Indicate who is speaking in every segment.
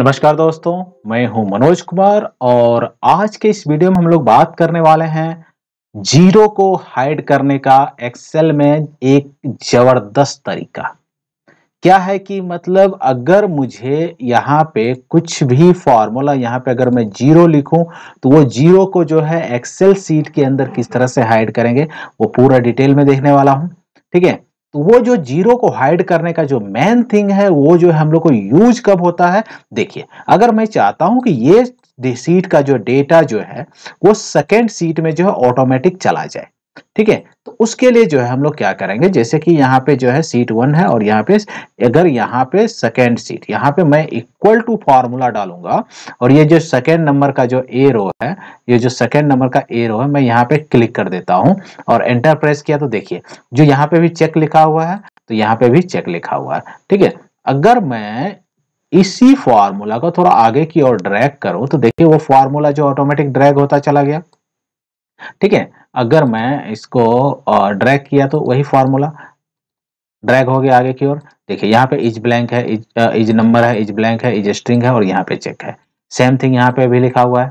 Speaker 1: नमस्कार दोस्तों मैं हूं मनोज कुमार और आज के इस वीडियो में हम लोग बात करने वाले हैं जीरो को हाइड करने का एक्सेल में एक जबरदस्त तरीका क्या है कि मतलब अगर मुझे यहाँ पे कुछ भी फॉर्मूला यहाँ पे अगर मैं जीरो लिखूं तो वो जीरो को जो है एक्सेल सीट के अंदर किस तरह से हाइड करेंगे वो पूरा डिटेल में देखने वाला हूँ ठीक है तो वो जो जीरो को हाइड करने का जो मेन थिंग है वो जो हम लोग को यूज कब होता है देखिए अगर मैं चाहता हूं कि ये सीट का जो डेटा जो है वो सेकेंड सीट में जो है ऑटोमेटिक चला जाए ठीक है उसके लिए जो है हम लोग क्या करेंगे जैसे कि यहाँ पे जो है सीट वन है और यहाँ पे अगर यहाँ पे सेकेंड सीट यहाँ पे मैं इक्वल टू फॉर्मूला डालूंगा और ये जो सेकेंड नंबर का जो ए रो है ये जो सेकेंड नंबर का ए रो है मैं यहाँ पे क्लिक कर देता हूँ और एंटर प्रेस किया तो देखिए जो यहाँ पे भी चेक लिखा हुआ है तो यहाँ पे भी चेक लिखा हुआ है ठीक है अगर मैं इसी फार्मूला को थोड़ा आगे की ओर ड्रैग करूं तो देखिए वो फार्मूला जो ऑटोमेटिक ड्रैग होता चला गया ठीक है अगर मैं इसको ड्रैग किया तो वही फॉर्मूला ड्रैग हो गया आगे की ओर देखिए यहाँ पे इज ब्लैंक है इज नंबर है इज ब्लैंक है इज स्ट्रिंग है और यहाँ पे चेक है सेम थिंग यहाँ पे भी लिखा हुआ है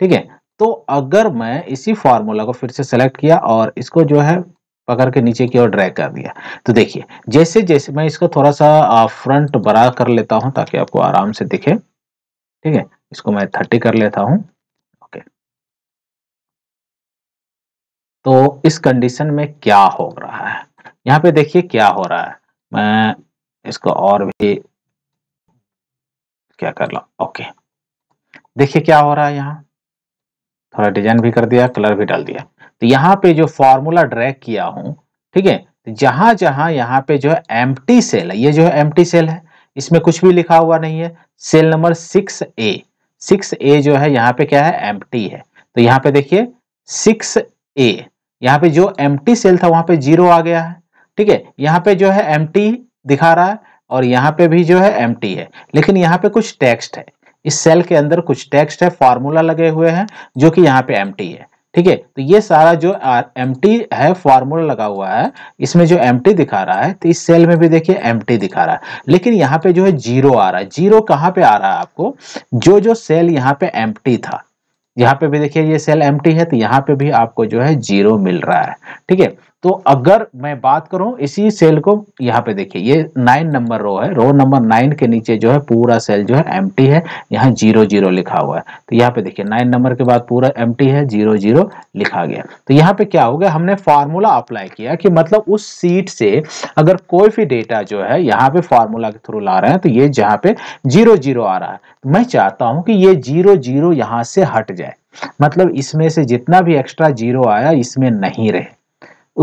Speaker 1: ठीक है तो अगर मैं इसी फॉर्मूला को फिर से सेलेक्ट किया और इसको जो है पकड़ के नीचे की ओर ड्रैग कर दिया तो देखिए जैसे जैसे मैं इसको थोड़ा सा फ्रंट बड़ा कर लेता हूं ताकि आपको आराम से दिखे ठीक है इसको मैं थर्टी कर लेता हूं तो इस कंडीशन में क्या हो रहा है यहाँ पे देखिए क्या हो रहा है मैं इसको और भी क्या कर लो ओके देखिए क्या हो रहा है यहाँ थोड़ा डिजाइन भी कर दिया कलर भी डाल दिया तो यहाँ पे जो फॉर्मूला ड्रैग किया हूं ठीक है जहां तो जहां यहाँ पे जो है एम सेल है ये जो है एम सेल है इसमें कुछ भी लिखा हुआ नहीं है cell number six A six A जो है यहाँ पे क्या है एम है तो यहाँ पे देखिए सिक्स ए यहाँ पे जो एम सेल था वहां पे जीरो आ गया है ठीक है यहाँ पे जो है एम दिखा रहा है और यहाँ पे भी जो है एम है लेकिन यहाँ पे कुछ टेक्स्ट है इस सेल के अंदर कुछ टेक्स्ट है फार्मूला लगे हुए हैं जो कि यहाँ पे एम है ठीक है तो ये सारा जो एम है फॉर्मूला लगा हुआ है इसमें जो एम दिखा रहा है तो इस सेल में भी देखिए एम दिखा रहा है लेकिन यहाँ पे जो है जीरो आ रहा है जीरो कहाँ पे आ रहा है आपको जो जो सेल यहाँ पे एम था यहाँ पे भी देखिए ये सेल एम है तो यहाँ पे भी आपको जो है जीरो मिल रहा है ठीक है तो अगर मैं बात करूं इसी सेल को यहाँ पे देखिए ये नाइन नंबर रो है रो नंबर नाइन के नीचे जो है पूरा सेल जो है एम है यहाँ जीरो जीरो लिखा हुआ है तो यहाँ पे देखिए नाइन नंबर के बाद पूरा एम है जीरो जीरो लिखा गया तो यहाँ पे क्या हो गया हमने फार्मूला अप्लाई किया कि मतलब उस सीट से अगर कोई भी डेटा जो है यहाँ पे फार्मूला के थ्रू ला रहे हैं तो ये जहाँ पे जीरो जीरो आ रहा है तो मैं चाहता हूँ कि ये जीरो जीरो यहाँ से हट जाए मतलब इसमें से जितना भी एक्स्ट्रा जीरो आया इसमें नहीं रहे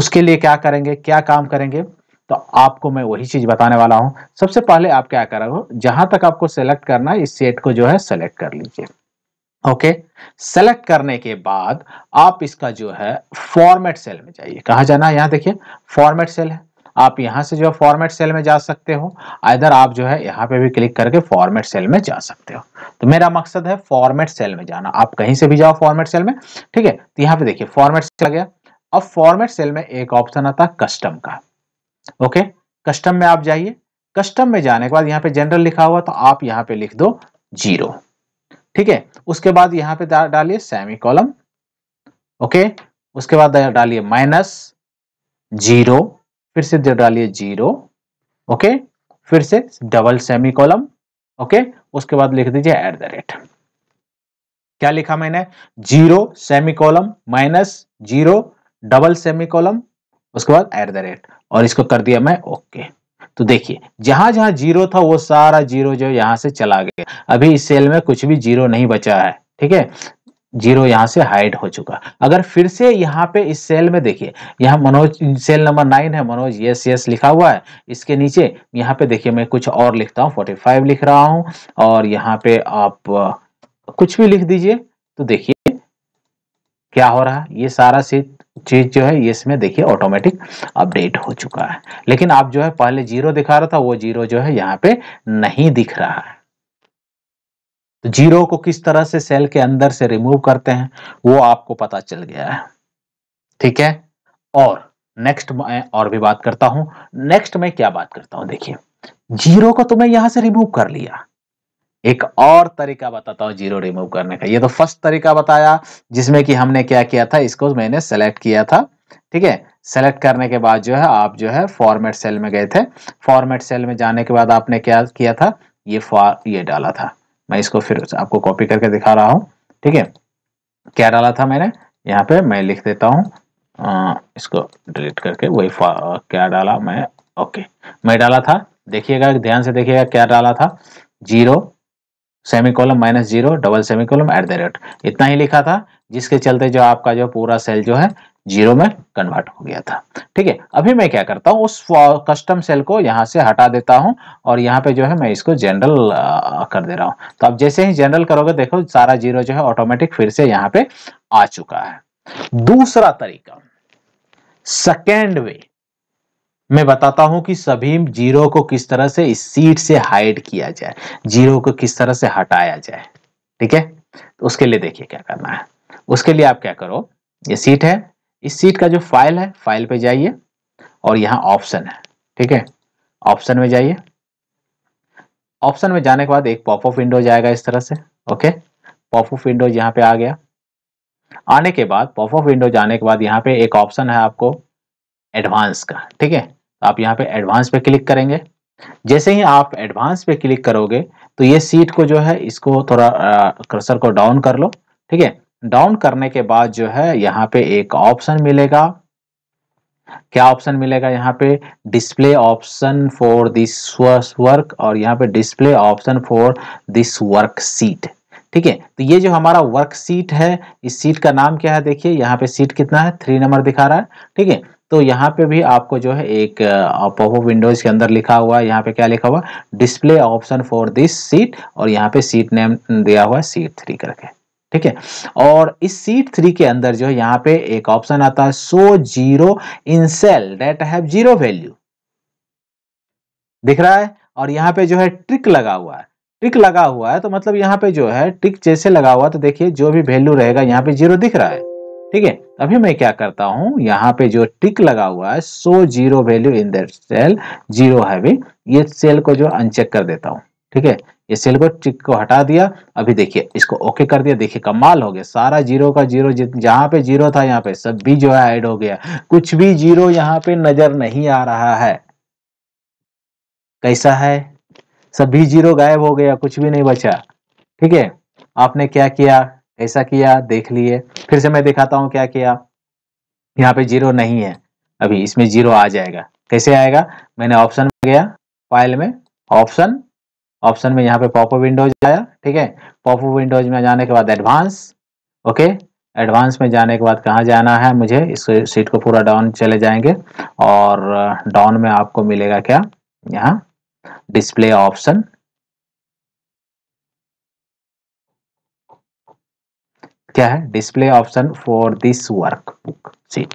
Speaker 1: उसके लिए क्या करेंगे क्या काम करेंगे तो आपको मैं वही चीज बताने वाला हूं सबसे पहले आप क्या करोगे जहां तक आपको सेलेक्ट करना है इस सेट को जो है सेलेक्ट कर लीजिए ओके सेलेक्ट करने के बाद आप इसका जो है फॉर्मेट सेल में जाइए कहा जाना है यहां देखिए फॉर्मेट सेल है आप यहां से जो है फॉर्मेट सेल में जा सकते हो आइधर आप जो है यहां पे भी क्लिक करके फॉर्मेट सेल में जा सकते हो तो मेरा मकसद है फॉर्मेट सेल में जाना आप कहीं से भी जाओ फॉर्मेट सेल में ठीक है तो यहां पे देखिए फॉर्मेट सेल गया अब फॉर्मेट सेल में एक ऑप्शन आता कस्टम का ओके कस्टम में आप जाइए कस्टम में जाने के बाद यहाँ पे जनरल लिखा हुआ तो आप यहाँ पे लिख दो जीरो ठीक है उसके बाद यहाँ पे डालिए सेमी कॉलम ओके उसके बाद डालिए माइनस जीरो फिर से डालिए जीरो ओके फिर से डबल सेमी कॉलम ओके उसके बाद लिख दीजिए एट द रेट क्या लिखा मैंने zero semicolon minus zero double semicolon उसके बाद एट द रेट और इसको कर दिया मैं ओके okay. तो देखिए जहां जहां जीरो था वो सारा जीरो जो यहां से चला गया अभी इस सेल में कुछ भी जीरो नहीं बचा है ठीक है जीरो यहां से हाइड हो चुका अगर फिर से यहाँ पे इस सेल में देखिए यहाँ मनोज सेल नंबर नाइन है मनोज यस यस लिखा हुआ है इसके नीचे यहाँ पे देखिए मैं कुछ और लिखता हूँ फोर्टी फाइव लिख रहा हूं और यहाँ पे आप कुछ भी लिख दीजिए तो देखिए क्या हो रहा है ये सारा सीट चीज़ जो है ये इसमें देखिए ऑटोमेटिक अपडेट हो चुका है लेकिन आप जो है पहले जीरो दिखा रहा था वो जीरो जो है यहाँ पे नहीं दिख रहा है तो जीरो को किस तरह से सेल के अंदर से रिमूव करते हैं वो आपको पता चल गया है ठीक है और नेक्स्ट मैं और भी बात करता हूं नेक्स्ट मैं क्या बात करता हूं देखिए जीरो को तो मैं यहां से रिमूव कर लिया एक और तरीका बताता हूँ जीरो रिमूव करने का ये तो फर्स्ट तरीका बताया जिसमें कि हमने क्या किया था इसको मैंने सेलेक्ट किया था ठीक है सेलेक्ट करने के बाद जो है आप जो है फॉर्मेट सेल में गए थे फॉर्मेट सेल में जाने के बाद आपने क्या किया था ये फॉर ये डाला था मैं इसको फिर आपको कॉपी करके दिखा रहा हूँ ठीक है क्या डाला था मैंने यहाँ पे मैं लिख देता हूँ इसको डिलीट करके वही क्या डाला मैं ओके मैं डाला था देखिएगा ध्यान से देखिएगा क्या डाला था zero semicolon minus zero double semicolon at the rate इतना ही लिखा था जिसके चलते जो आपका जो पूरा सेल जो है जीरो में कन्वर्ट हो गया था ठीक है अभी मैं क्या करता हूँ उस कस्टम सेल को यहाँ से हटा देता हूँ और यहाँ पे जो है मैं इसको जनरल कर दे रहा हूँ तो आप जैसे ही जनरल करोगे देखो सारा जीरो जो है ऑटोमेटिक फिर से यहाँ पे आ चुका है दूसरा तरीका सेकेंड वे मैं बताता हूं कि सभी जीरो को किस तरह से इस सीट से हाइड किया जाए जीरो को किस तरह से हटाया जाए ठीक है तो उसके लिए देखिए क्या करना है उसके लिए आप क्या करो ये सीट है इस सीट का जो फाइल है फाइल पे जाइए और यहाँ ऑप्शन है ठीक है ऑप्शन में जाइए ऑप्शन में जाने के बाद एक पॉप ऑफ विंडो जाएगा इस तरह से ओके पॉप ऑफ विंडो यहाँ पे आ गया आने के बाद पॉप ऑफ विंडो जाने के बाद यहाँ पे एक ऑप्शन है आपको एडवांस का ठीक है तो आप यहाँ पे एडवांस पे क्लिक करेंगे जैसे ही आप एडवांस पे क्लिक करोगे तो ये सीट को जो है इसको थोड़ा क्रसर को डाउन कर लो ठीक है डाउन करने के बाद जो है यहाँ पे एक ऑप्शन मिलेगा क्या ऑप्शन मिलेगा यहाँ पे display option for this work और यहाँ पे display option for this worksheet ठीक है तो ये जो हमारा वर्क सीट है इस सीट का नाम क्या है देखिए यहाँ पे सीट कितना है थ्री नंबर दिखा रहा है ठीक है तो यहाँ पे भी आपको जो है एक पॉपअप विंडोज के अंदर लिखा हुआ है यहाँ पे क्या लिखा हुआ display option for this sheet और यहाँ पे सीट नेम दिया हुआ है सीट थ्री करके ठीक है और इस सीट थ्री के अंदर जो है यहाँ पे एक ऑप्शन आता है show zero in cell that have zero value दिख रहा है और यहाँ पे जो है ट्रिक लगा हुआ है ट्रिक लगा हुआ है तो मतलब यहाँ पे जो है ट्रिक जैसे लगा हुआ तो देखिए जो भी वैल्यू रहेगा यहाँ पे जीरो दिख रहा है ठीक है अभी मैं क्या करता हूं यहाँ पे जो टिक लगा हुआ है show zero value in that cell zero है ये सेल को जो अनचेक कर देता हूँ ठीक है ये सेल को टिक को हटा दिया अभी देखिए इसको ओके कर दिया देखिए कमाल हो गया सारा जीरो का जीरो जहां पे जीरो था यहाँ पे सब भी जो है एड हो गया कुछ भी जीरो यहाँ पे नजर नहीं आ रहा है कैसा है सभी जीरो गायब हो गया कुछ भी नहीं बचा ठीक है आपने क्या किया ऐसा किया देख लिए फिर से मैं दिखाता हूँ क्या किया यहाँ पे जीरो नहीं है अभी इसमें जीरो आ जाएगा कैसे आएगा मैंने ऑप्शन में गया फाइल में ऑप्शन ऑप्शन में यहाँ पे पॉपअप विंडोज आया ठीक है पॉपअप विंडोज में जाने के बाद एडवांस ओके एडवांस में जाने के बाद कहाँ जाना है मुझे इस सीट को पूरा डाउन चले जाएंगे और डाउन में आपको मिलेगा क्या यहाँ डिस्प्ले ऑप्शन क्या है display option for this workbook sheet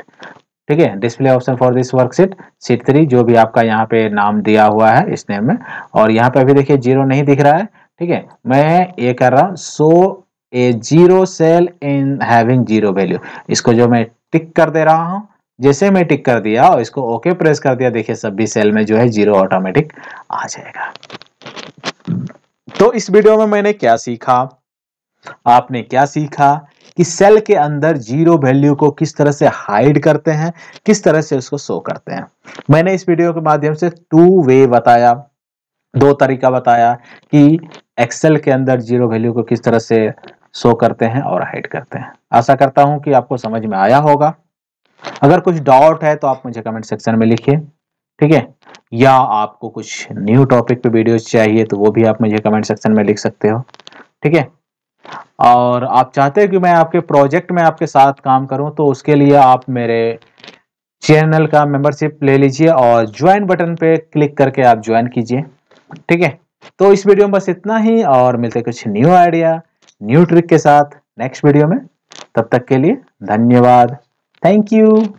Speaker 1: ठीक है display option for this worksheet sheet three जो भी आपका यहाँ पे नाम दिया हुआ है इस नेम में और यहाँ पे अभी देखिए जीरो नहीं दिख रहा है ठीक है मैं ये कर रहा हूँ show a zero cell in having zero value इसको जो मैं टिक कर दे रहा हूँ जैसे मैं टिक कर दिया और इसको ओके प्रेस कर दिया देखिए सभी सेल में जो है जीरो ऑटोमेटिक आ जाएगा तो इस वीडियो में मैंने क्या सीखा आपने क्या सीखा कि सेल के अंदर जीरो वैल्यू को किस तरह से हाइड करते हैं किस तरह से उसको शो करते हैं मैंने इस वीडियो के माध्यम से टू वे बताया दो तरीका बताया कि एक्सेल के अंदर जीरो वैल्यू को किस तरह से शो करते हैं और हाइड करते हैं आशा करता हूं कि आपको समझ में आया होगा अगर कुछ डाउट है तो आप मुझे कमेंट सेक्शन में लिखिए ठीक है या आपको कुछ न्यू टॉपिक पे वीडियोस चाहिए तो वो भी आप मुझे कमेंट सेक्शन में लिख सकते हो ठीक है और आप चाहते हैं कि मैं आपके प्रोजेक्ट में आपके साथ काम करूं तो उसके लिए आप मेरे चैनल का मेंबरशिप ले लीजिए और ज्वाइन बटन पे क्लिक करके आप ज्वाइन कीजिए ठीक है तो इस वीडियो में बस इतना ही और मिलते कुछ न्यू आइडिया न्यू ट्रिक के साथ नेक्स्ट वीडियो में तब तक के लिए धन्यवाद थैंक यू